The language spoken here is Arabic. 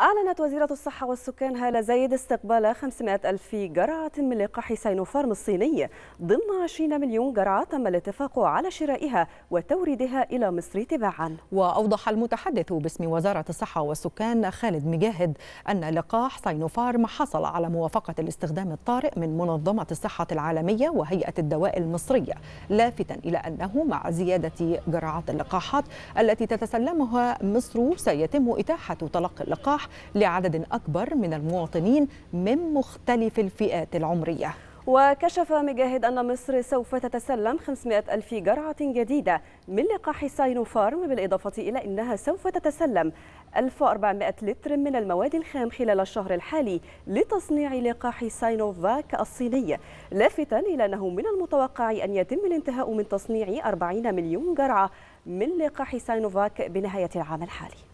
أعلنت وزيرة الصحة والسكان هالة زايد استقبال 500 ألف جرعة من لقاح سينوفارم الصيني ضمن 20 مليون جرعة تم الاتفاق على شرائها وتوريدها إلى مصر تباعا وأوضح المتحدث باسم وزارة الصحة والسكان خالد مجاهد أن لقاح سينوفارم حصل على موافقة الاستخدام الطارئ من منظمة الصحة العالمية وهيئة الدواء المصرية لافتا إلى أنه مع زيادة جرعات اللقاحات التي تتسلمها مصر سيتم إتاحة تلقي اللقاح لعدد أكبر من المواطنين من مختلف الفئات العمرية وكشف مجاهد أن مصر سوف تتسلم 500 ألف جرعة جديدة من لقاح ساينوفارم بالإضافة إلى أنها سوف تتسلم 1400 لتر من المواد الخام خلال الشهر الحالي لتصنيع لقاح ساينوفاك الصيني لافتا إلى أنه من المتوقع أن يتم الانتهاء من تصنيع 40 مليون جرعة من لقاح ساينوفاك بنهاية العام الحالي